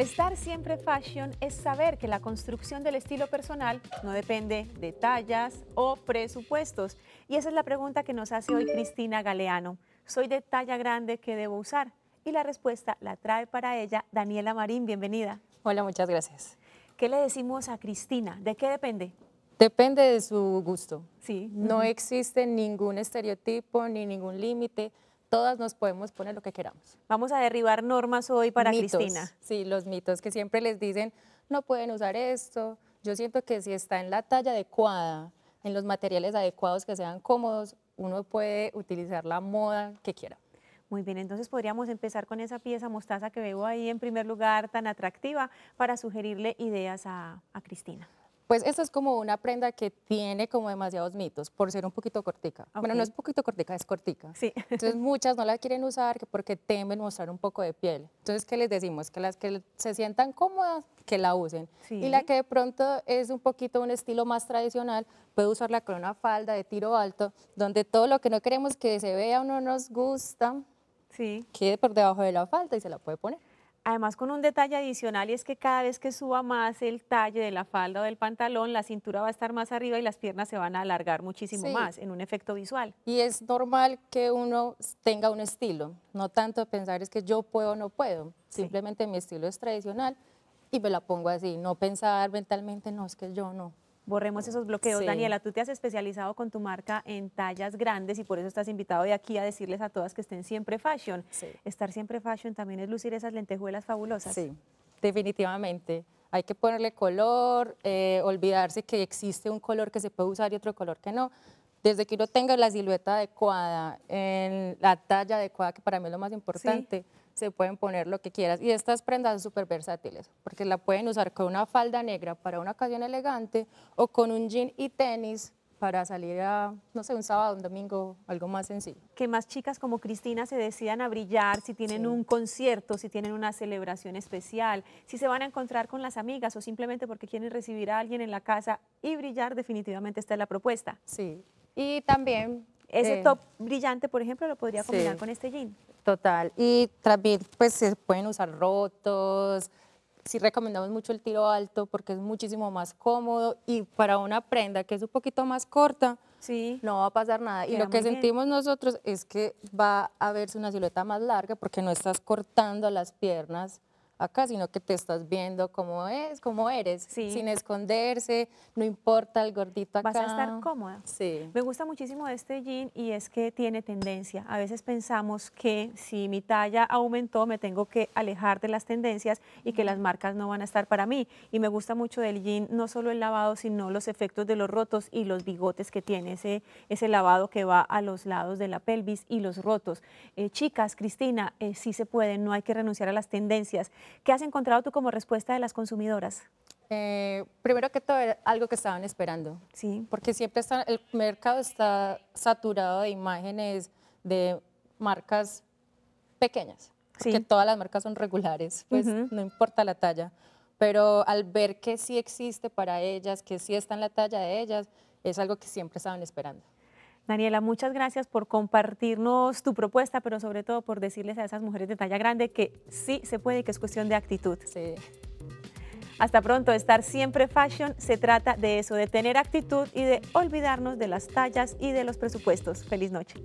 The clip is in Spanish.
Estar siempre fashion es saber que la construcción del estilo personal no depende de tallas o presupuestos. Y esa es la pregunta que nos hace hoy Cristina Galeano. ¿Soy de talla grande? que debo usar? Y la respuesta la trae para ella Daniela Marín. Bienvenida. Hola, muchas gracias. ¿Qué le decimos a Cristina? ¿De qué depende? Depende de su gusto. Sí. No existe ningún estereotipo ni ningún límite todas nos podemos poner lo que queramos. Vamos a derribar normas hoy para Cristina. Sí, los mitos que siempre les dicen, no pueden usar esto. Yo siento que si está en la talla adecuada, en los materiales adecuados que sean cómodos, uno puede utilizar la moda que quiera. Muy bien, entonces podríamos empezar con esa pieza mostaza que veo ahí en primer lugar tan atractiva para sugerirle ideas a Cristina. Pues esta es como una prenda que tiene como demasiados mitos, por ser un poquito cortica. Bueno, no es poquito cortica, es cortica. Sí. Entonces muchas no la quieren usar porque temen mostrar un poco de piel. Entonces, ¿qué les decimos? Que las que se sientan cómodas, que la usen. Y la que de pronto es un poquito un estilo más tradicional, puede usarla con una falda de tiro alto, donde todo lo que no queremos que se vea o no nos gusta, quede por debajo de la falda y se la puede poner. Además, con un detalle adicional y es que cada vez que suba más el talle de la falda o del pantalón, la cintura va a estar más arriba y las piernas se van a alargar muchísimo más en un efecto visual. Y es normal que uno tenga un estilo, no tanto pensar es que yo puedo o no puedo, simplemente mi estilo es tradicional y me la pongo así, no pensar mentalmente, no, es que yo no, borremos esos bloqueos. Daniela, tú te has especializado con tu marca en tallas grandes y por eso estás invitado de aquí a decirles a todas que estén siempre fashion. Estar siempre fashion también es lucir esas lentejuelas fabulosas. Sí, definitivamente. Hay que ponerle color, eh, olvidarse que existe un color que se puede usar y otro color que no desde que uno tenga la silueta adecuada, en la talla adecuada, que para mí es lo más importante, se pueden poner lo que quieras. Y estas prendas son súper versátiles, porque la pueden usar con una falda negra para una ocasión elegante o con un jean y tenis para salir a, no sé, un sábado, un domingo, algo más sencillo. Que más chicas como Cristina se decidan a brillar, si tienen un concierto, si tienen una celebración especial, si se van a encontrar con las amigas o simplemente porque quieren recibir a alguien en la casa y brillar, definitivamente esta es la propuesta. Sí. Y también... Ese eh, top brillante, por ejemplo, lo podría combinar con este jean. Total. Y también, pues, se pueden usar rotos. Sí recomendamos mucho el tiro alto porque es muchísimo más cómodo y para una prenda que es un poquito más corta, sí. no va a pasar nada. y lo que sentimos nosotros es que va a verse una silueta más larga porque no estás cortando las piernas acá, sino que te estás viendo cómo es, cómo eres, sin esconderse, no importa el gordito acá. Vas a estar cómoda. Sí. Me gusta muchísimo este jean y es que tiene tendencia. A veces pensamos que si mi talla aumentó, me tengo que alejar de las tendencias y que las marcas no van a estar para mí. Y me gusta mucho del jean, no solo el lavado, sino los efectos de los rotos y los bigotes que tiene ese, ese lavado que va a los lados de la pelvis y los rotos. Eh, chicas, Cristina, eh, sí se puede, no hay que renunciar a las tendencias. ¿Qué has encontrado tú como respuesta de las consumidoras? Eh, primero que todo, algo que estaban esperando. Sí. Porque siempre está, el mercado está saturado de imágenes de marcas pequeñas. Que todas las marcas son regulares, pues no importa la talla. Pero al ver que sí existe para ellas, que sí está en la talla de ellas, es algo que siempre estaban esperando. Daniela, muchas gracias por compartirnos tu propuesta, pero sobre todo por decirles a esas mujeres de talla grande que sí se puede, y que es cuestión de actitud. Hasta pronto, estar siempre fashion se trata de eso, de tener actitud y de olvidarnos de las tallas y de los presupuestos. Feliz noche.